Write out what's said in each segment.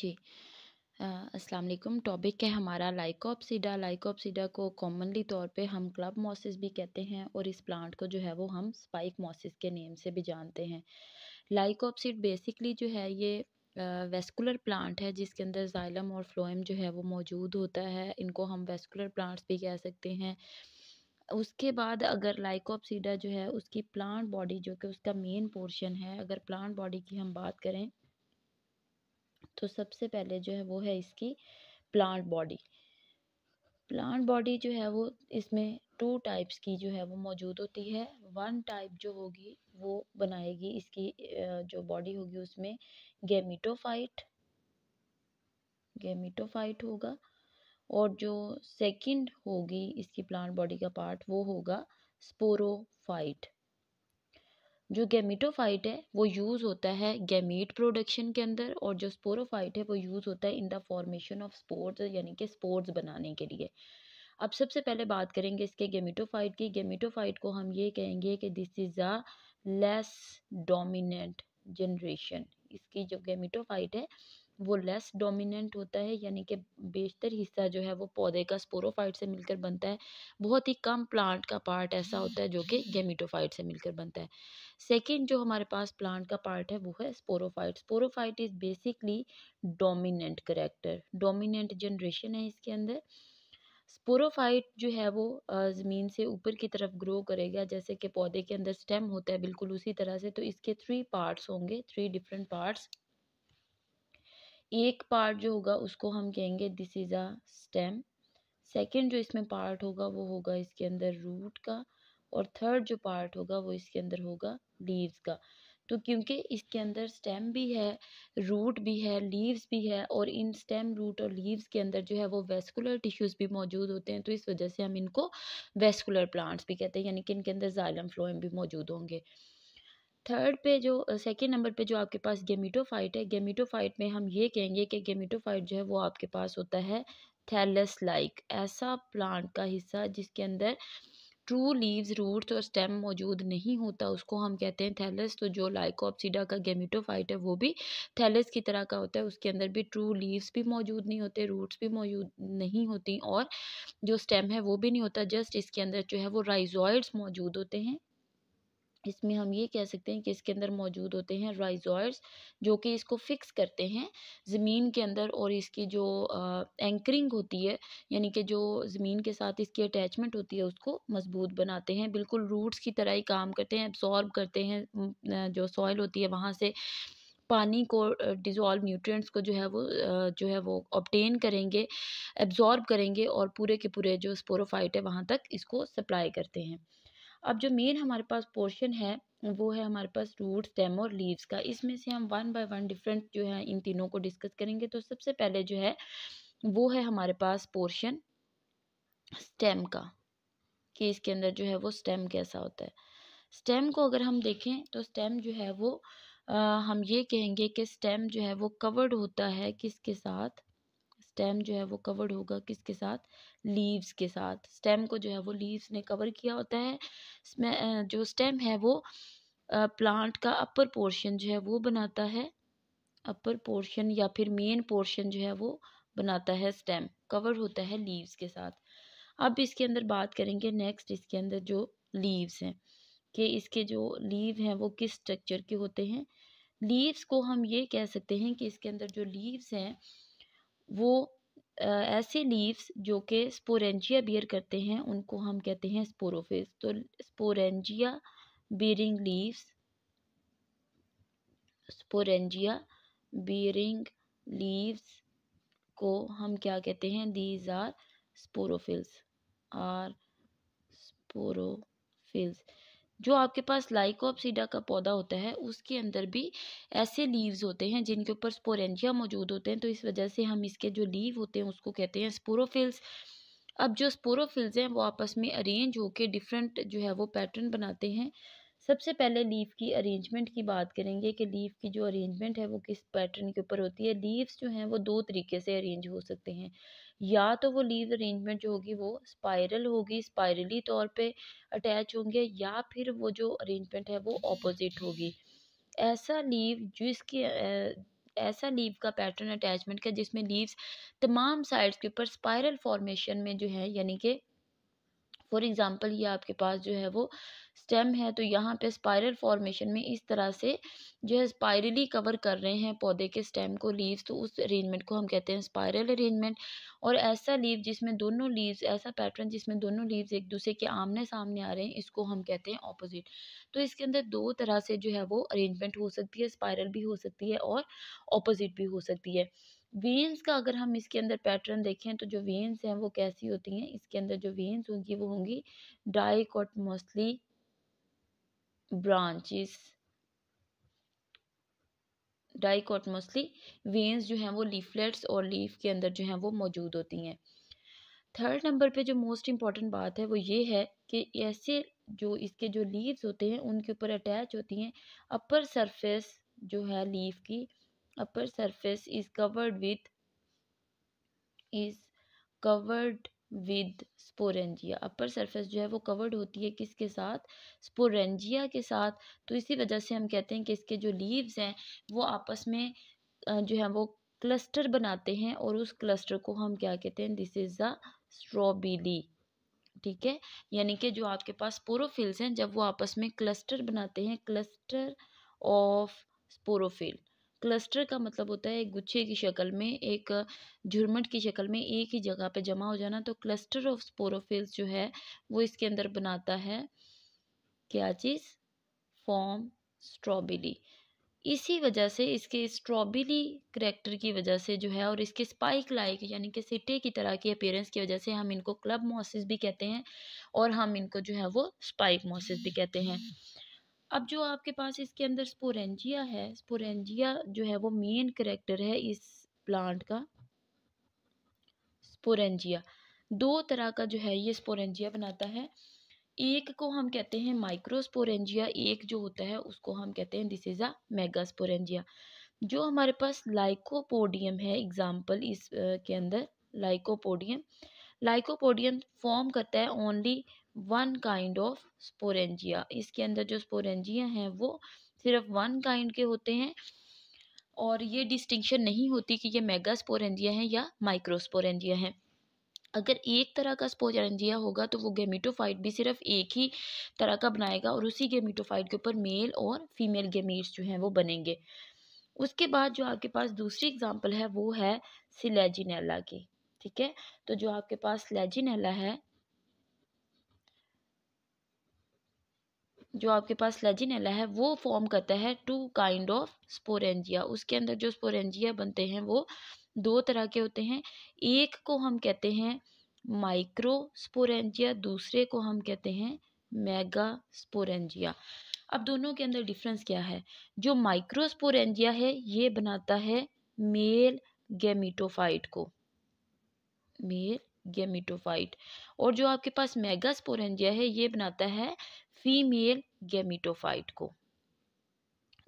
जी अस्सलाम वालेकुम टॉपिक है हमारा लाइकोपसीडा लाइकोपसीडा को कॉमनली तौर पे हम क्लब मॉसिस भी कहते हैं और इस प्लांट को जो है वो हम स्पाइक मॉसिस के नेम से भी जानते हैं लाइकोपसीड बेसिकली जो है ये वेस्कुलर प्लांट है जिसके अंदर जाइलम और फ्लोएम जो है वो मौजूद होता है इनको हम वेस्कुलर प्लांट्स भी कह सकते हैं उसके बाद अगर लाइकोपसीडा जो है उसकी प्लांट बॉडी जो कि उसका मेन पोर्शन है अगर प्लांट बॉडी की हम बात करें तो सबसे पहले जो है वो है इसकी प्लांट बॉडी प्लांट बॉडी जो है वो इसमें टू टाइप्स की जो है वो मौजूद होती है वन टाइप जो होगी वो बनाएगी इसकी जो बॉडी होगी उसमें गेमिटोफाइट गेमिटोफाइट होगा और जो सेकंड होगी इसकी प्लांट बॉडी का पार्ट वो होगा स्पोरोफाइट जो गेमिटोफाइट है वो यूज़ होता है गेमीट प्रोडक्शन के अंदर और जो स्पोरोफाइट है वो यूज़ होता है in the formation of sports यानी कि स्पोर्ट्स बनाने के लिए अब सबसे पहले बात करेंगे इसके गेमिटोफाइट की गेमिटोफाइट को हम ये कहेंगे कि this is a less dominant generation इसकी जो गेमिटोफाइट है वो लेस डोमिनेंट होता है यानी कि बेशतर हिस्सा जो है वो पौधे का स्पोरोफाइट से मिलकर बनता है बहुत ही कम प्लांट का पार्ट ऐसा होता है जो कि गेमिटोफाइट से मिलकर बनता है सेकेंड जो हमारे पास प्लांट का पार्ट है वो है sporophyte sporophyte is basically dominant character dominant generation है इसके अंदर स्पोरोफाइट जो है वो ज़मीन से ऊपर की तरफ ग्रो करेगा जैसे कि पौधे के अंदर स्टेम होता है बिल्कुल उसी तरह से तो इसके थ्री पार्ट्स होंगे थ्री डिफरेंट पार्ट्स एक पार्ट जो होगा उसको हम कहेंगे this is a stem second जो इसमें पार्ट होगा वो होगा इसके अंदर रूट का और थर्ड जो पार्ट होगा वो इसके अंदर होगा लीव्स का तो क्योंकि इसके अंदर स्टेम भी है रूट भी है लीव्स भी है और इन स्टेम रूट और लीव्स के अंदर जो है वो वेस्कुलर टिश्यूज़ भी मौजूद होते हैं तो इस वजह से हम इनको वेस्कुलर प्लांट्स भी कहते हैं यानी कि इनके अंदर जाइलम फ्लोएम भी मौजूद होंगे थर्ड पे जो सेकेंड नंबर पे जो आपके पास गेमिटोफाइट है गेमिटोफाइट में हम ये कहेंगे कि गेमिटोफाइट जो है वो आपके पास होता है थैलस लाइक ऐसा प्लांट का हिस्सा जिसके अंदर ट्रू लीव्स रूट्स और स्टेम मौजूद नहीं होता उसको हम कहते हैं थैलस तो जो लाइकोपसीडा का गेमिटोफाइट है वो भी थैलस की तरह का होता है उसके अंदर भी ट्रू लीव्स भी मौजूद नहीं होते रूट्स भी मौजूद नहीं होती और जो स्टेम है वो भी नहीं होता जस्ट इसके अंदर जो है वो राइजॉइड्स मौजूद होते हैं इसमें हम ये कह सकते हैं कि इसके अंदर मौजूद होते हैं राइजॉयस जो कि इसको फिक्स करते हैं ज़मीन के अंदर और इसकी जो आ, एंकरिंग होती है यानी कि जो ज़मीन के साथ इसकी अटैचमेंट होती है उसको मजबूत बनाते हैं बिल्कुल रूट्स की तरह ही काम करते हैं एब्जॉर्ब करते हैं जो सॉइल होती है वहाँ से पानी को डिज़ोल्व न्यूट्रिएंट्स को जो है वो जो है वो ऑप्टेन करेंगे एब्जॉर्ब करेंगे और पूरे के पूरे जो स्पोरोफाइट है वहाँ तक इसको सप्लाई करते हैं अब जो मेन हमारे पास पोर्शन है वो है हमारे पास रूट स्टेम और लीव्स का इसमें से हम वन बाय वन डिफरेंट जो है इन तीनों को डिस्कस करेंगे तो सबसे पहले जो है वो है हमारे पास पोर्शन स्टेम का कि इसके अंदर जो है वो स्टेम कैसा होता है स्टेम को अगर हम देखें तो स्टेम जो है वो आ, हम ये कहेंगे कि स्टेम जो है वो कवर्ड होता है किसके साथ स्टेम जो है वो कवर्ड होगा किसके साथ लीव्स के साथ स्टेम को जो है वो लीव्स ने कवर किया होता है जो स्टेम है वो प्लांट का अपर पोर्शन जो है वो बनाता है अपर पोर्शन या फिर मेन पोर्शन जो है वो बनाता है स्टेम कवर होता है लीव्स के साथ अब इसके अंदर बात करेंगे नेक्स्ट इसके अंदर जो लीव्स हैं कि इसके जो लीव हैं वो किस स्ट्रक्चर के होते हैं लीव्स को हम ये कह सकते हैं कि इसके अंदर जो लीव्स हैं वो ऐसे लीव्स जो कि स्पोरेंजिया बियर करते हैं उनको हम कहते हैं स्पोरोफिल्स तो sporangia bearing leaves sporangia bearing leaves को हम क्या कहते हैं these are sporophylls are sporophylls जो आपके पास लाइकोपसीडा का पौधा होता है उसके अंदर भी ऐसे लीव्स होते हैं जिनके ऊपर स्पोरेंजिया मौजूद होते हैं तो इस वजह से हम इसके जो लीव होते हैं उसको कहते हैं स्पोरोफिल्स अब जो स्पोरोफिल्स हैं वो आपस में अरेंज होकर डिफरेंट जो है वो पैटर्न बनाते हैं सबसे पहले लीफ की अरेंजमेंट की बात करेंगे कि लीफ की जो अरेंजमेंट है वो किस पैटर्न के ऊपर होती है लीव्स जो हैं वो दो तरीके से अरेंज हो सकते हैं या तो वो लीव अरेंजमेंट जो होगी वो स्पायरल होगी स्पायरली तौर पे अटैच होंगे या फिर वो जो अरेंजमेंट है वो ऑपोजिट होगी ऐसा लीव जिसकी ऐसा लीव का पैटर्न अटैचमेंट का जिसमें लीव्स तमाम साइड्स के ऊपर स्पायरल फॉर्मेशन में जो है यानी कि फॉर एग्ज़ाम्पल ये आपके पास जो है वो स्टेम है तो यहाँ पे स्पायरल फॉर्मेशन में इस तरह से जो है स्पायरली कवर कर रहे हैं पौधे के स्टेम को लीव्स तो उस अरेंजमेंट को हम कहते हैं स्पायरल अरेंजमेंट और ऐसा लीव जिसमें दोनों लीव्स ऐसा पैटर्न जिसमें दोनों लीव्स एक दूसरे के आमने सामने आ रहे हैं इसको हम कहते हैं ऑपोजिट तो इसके अंदर दो तरह से जो है वो अरेंजमेंट हो सकती है स्पायरल भी हो सकती है और ऑपोजिट भी हो सकती है वेन्स का अगर हम इसके अंदर पैटर्न देखें तो जो वेन्स हैं वो कैसी होती हैं इसके अंदर जो वेन्स होंगी वो होंगी dicot mostly branches dicot mostly veins जो हैं वो लीफलेट्स और लीफ के अंदर जो हैं वो मौजूद होती हैं थर्ड नंबर पे जो मोस्ट इम्पॉर्टेंट बात है वो ये है कि ऐसे जो इसके जो लीव्स होते हैं उनके ऊपर अटैच होती हैं अपर सरफेस जो है लीफ की upper surface is covered with is covered with sporangia upper surface जो है वो कवर्ड होती है किसके साथ स्पोरेंजिया के साथ तो इसी वजह से हम कहते हैं कि इसके जो लीव्स हैं वो आपस में जो है वो क्लस्टर बनाते हैं और उस क्लस्टर को हम क्या कहते हैं दिस इज़ अ स्ट्रॉबेरी ठीक है यानी कि जो आपके पास स्पोरोफिल्स हैं जब वो आपस में क्लस्टर बनाते हैं क्लस्टर ऑफ स्पोरोफिल क्लस्टर का मतलब होता है गुच्छे की शक्ल में एक झुरमट की शक्ल में एक ही जगह पे जमा हो जाना तो क्लस्टर ऑफ स्पोरोफिल्स जो है वो इसके अंदर बनाता है क्या चीज़ फॉर्म स्ट्रॉबेरी इसी वजह से इसके स्ट्रॉबेरी करेक्टर की वजह से जो है और इसके स्पाइक लाइक यानी कि सिटे की तरह की अपेयरेंस की वजह से हम इनको क्लब मॉसिस भी कहते हैं और हम इनको जो है वो स्पाइक मॉसिस भी कहते हैं अब जो आपके पास इसके अंदर स्पोरेंजिया है स्पोरेंजिया जो है वो मेन करेक्टर है इस प्लांट का स्पोरेंजिया दो तरह का जो है ये स्पोरेंजिया बनाता है एक को हम कहते हैं माइक्रोस्पोरेंजिया एक जो होता है उसको हम कहते हैं this is a mega sporangia जो हमारे पास लाइकोपोडियम है एग्जाम्पल इस के अंदर लाइकोपोडियम लाइकोपोडियम फॉर्म करता है only one kind of sporangia इसके अंदर जो स्पोरेंजिया हैं वो सिर्फ वन काइंड के होते हैं और ये डिस्टिंक्शन नहीं होती कि ये मेगा स्पोरेंजिया है या माइक्रोस्पोरेंजिया है अगर एक तरह का स्पोरेंजिया होगा तो वो गेमिटोफाइट भी सिर्फ एक ही तरह का बनाएगा और उसी गेमिटोफाइट के ऊपर मेल और फीमेल गेमीट्स जो हैं वो बनेंगे उसके बाद जो आपके पास दूसरी एग्जाम्पल है वो है सिलेजिनेला की ठीक है तो जो आपके पास लेजिनेला है जो आपके पास लेजिनेला है वो फॉर्म करता है टू काइंड ऑफ स्पोरेंजिया उसके अंदर जो स्पोरेंजिया बनते हैं वो दो तरह के होते हैं एक को हम कहते हैं माइक्रो स्पोरेंजिया दूसरे को हम कहते हैं मेगा स्पोरेंजिया अब दोनों के अंदर डिफरेंस क्या है जो माइक्रोस्पोरेंजिया है ये बनाता है मेल गैमिटोफाइट को मेल गेमिटोफाइट और जो आपके पास मेगास्पोरेंजिया है ये बनाता है फीमेल गेमिटोफाइट को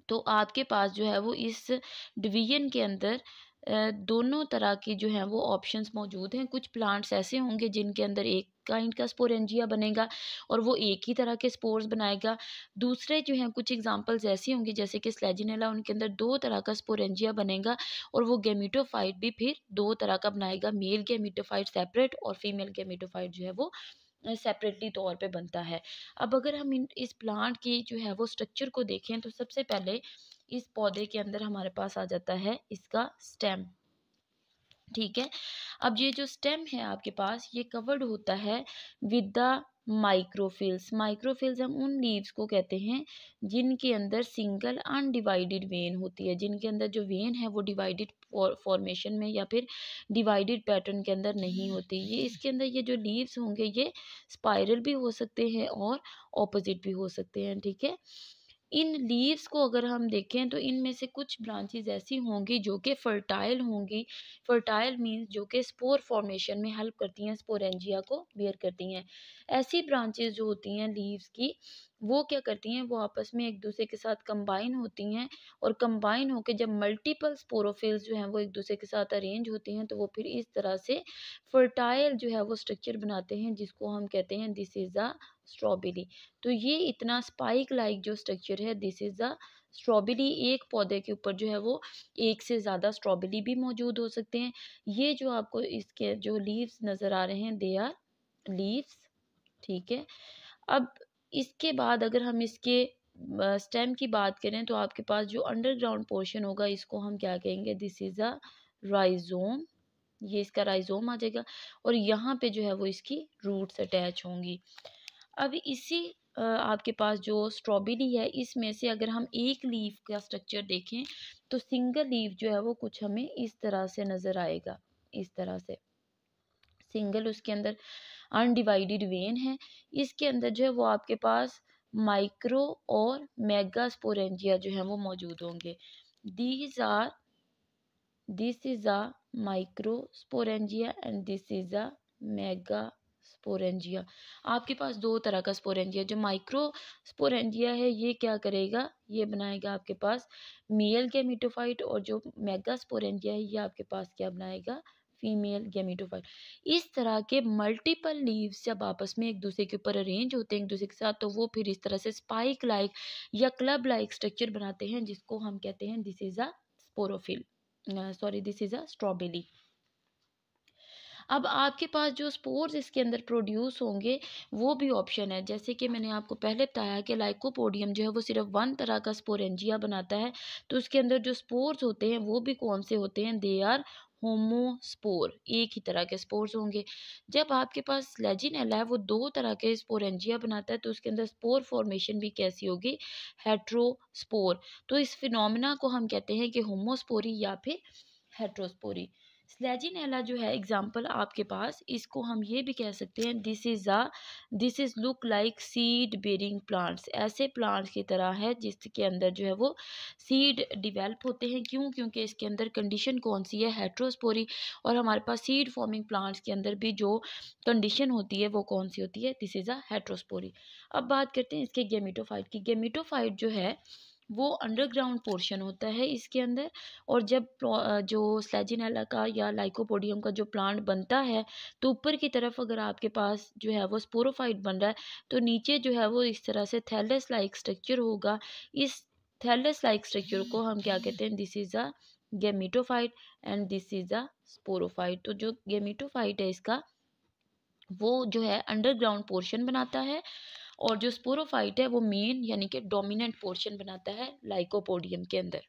तो आपके पास जो है वो इस डिवीजन के अंदर दोनों तरह की जो हैं वो ऑप्शंस मौजूद हैं कुछ प्लांट्स ऐसे होंगे जिनके अंदर एक काइंड का स्पोरेंजिया बनेगा और वो एक ही तरह के स्पोर्स बनाएगा दूसरे जो हैं कुछ एग्जांपल्स ऐसे होंगे जैसे कि स्लेजिनेला उनके अंदर दो तरह का स्पोरेंजिया बनेगा और वो गेमिटोफाइट भी फिर दो तरह का बनाएगा मेल गेमिटोफाइट सेपरेट और फीमेल गेमिटोफाइट जो है वो सेपरेटली तौर पे बनता है अब अगर हम इस प्लांट की जो है वो स्ट्रक्चर को देखें तो सबसे पहले इस पौधे के अंदर हमारे पास आ जाता है इसका स्टेम ठीक है अब ये जो स्टेम है आपके पास ये कवर्ड होता है विद द माइक्रोफिल्स माइक्रोफिल्स हम उन लीव्स को कहते हैं जिनके अंदर सिंगल अनडिवाइडेड वेन होती है जिनके अंदर जो वेन है वो डिवाइडेड फॉर्मेशन में या फिर डिवाइडेड पैटर्न के अंदर नहीं होती ये इसके अंदर ये जो लीव्स होंगे ये स्पाइरल भी हो सकते हैं और ऑपोजिट भी हो सकते हैं ठीक है इन लीव्स को अगर हम देखें तो इनमें से कुछ ब्रांचेज ऐसी होंगी जो कि फर्टाइल होंगी फर्टाइल मींस जो कि स्पोर फॉर्मेशन में हेल्प करती हैं स्पोरेंजिया को बेयर करती हैं ऐसी ब्रांचेज जो होती हैं लीव्स की वो क्या करती हैं वो आपस में एक दूसरे के साथ कंबाइन होती हैं और कंबाइन होकर जब मल्टीपल स्पोरोफिल्स जो हैं वो एक दूसरे के साथ अरेंज होती हैं तो वो फिर इस तरह से फर्टाइल जो है वो स्ट्रक्चर बनाते हैं जिसको हम कहते हैं दिस इज़ अ स्ट्रॉबेरी तो ये इतना स्पाइक लाइक जो स्ट्रक्चर है दिस इज़ द स्ट्रॉबेरी एक पौधे के ऊपर जो है वो एक से ज़्यादा स्ट्रॉबेरी भी मौजूद हो सकते हैं ये जो आपको इसके जो लीव्स नज़र आ रहे हैं दे आर लीव्स ठीक है अब इसके बाद अगर हम इसके स्टेम की बात करें तो आपके पास जो अंडरग्राउंड पोर्शन होगा इसको हम क्या कहेंगे दिस इज़ अ राइजोम ये इसका राइजोम आ जाएगा और यहाँ पे जो है वो इसकी रूट्स अटैच होंगी अब इसी आपके पास जो स्ट्रॉबेरी है इसमें से अगर हम एक लीफ का स्ट्रक्चर देखें तो सिंगल लीफ जो है वो कुछ हमें इस तरह से नज़र आएगा इस तरह से सिंगल उसके अंदर अनडिवाइडेड वेन है इसके अंदर जो है वो आपके पास माइक्रो और स्पोरेंजिया जो है वो मौजूद होंगे these are this is a sporangia and this is a mega sporangia आपके पास दो तरह का स्पोरेंजिया जो माइक्रो स्पोरेंजिया है ये क्या करेगा ये बनाएगा आपके पास मेल गेमिटोफाइट और जो मेगा स्पोरेंजिया है ये आपके पास क्या बनाएगा फीमेल गेमिटोफाइट इस तरह के मल्टीपल लीव्स जब आपस में एक दूसरे के ऊपर अरेंज होते हैं एक दूसरे के साथ तो वो फिर इस तरह से स्पाइक लाइक या क्लब लाइक स्ट्रक्चर बनाते हैं जिसको हम कहते हैं this is a sporophyll sorry this is a strawberry अब आपके पास जो स्पोर्स इसके अंदर प्रोड्यूस होंगे वो भी ऑप्शन है जैसे कि मैंने आपको पहले बताया कि लाइकोपोडियम जो है वो सिर्फ वन तरह का स्पोरेंजिया बनाता है तो उसके अंदर जो स्पोर्स होते हैं वो भी कौन से होते हैं दे आर होमोस्पोर एक ही तरह के स्पोर्स होंगे जब आपके पास लेजिनेला है वो दो तरह के स्पोरेंजिया बनाता है तो उसके अंदर स्पोर फॉर्मेशन भी कैसी होगी हेट्रोस्पोर तो इस फिनोमिना को हम कहते हैं कि होमोस्पोरी या फिर हेट्रोस्पोरी स्लेजिनेला जो है एग्ज़ाम्पल आपके पास इसको हम ये भी कह सकते हैं this is a this is look like seed bearing plants ऐसे प्लांट्स की तरह है जिसके अंदर जो है वो सीड डिवेल्प होते हैं क्यों क्योंकि इसके अंदर कंडीशन कौन सी है हेट्रोस्पोरी और हमारे पास सीड फॉर्मिंग प्लांट्स के अंदर भी जो कंडीशन होती है वो कौन सी होती है दिस इज़ आ हेट्रोस्पोरी अब बात करते हैं इसके गेमिटोफाइट की गेमिटोफाइट जो है वो अंडरग्राउंड पोर्शन होता है इसके अंदर और जब जो स्लैजिनेला का या लाइकोपोडियम का जो प्लांट बनता है तो ऊपर की तरफ अगर आपके पास जो है वो स्पोरोफाइट बन रहा है तो नीचे जो है वो इस तरह से थैलस लाइक स्ट्रक्चर होगा इस थैलस लाइक स्ट्रक्चर को हम क्या कहते हैं this is a gametophyte and this is a sporophyte तो जो गेमीटोफाइट है इसका वो जो है अंडरग्राउंड पोर्शन बनाता है और जो स्पोरोफाइट है वो मेन यानी कि डोमिनेंट पोर्शन बनाता है लाइकोपोडियम के अंदर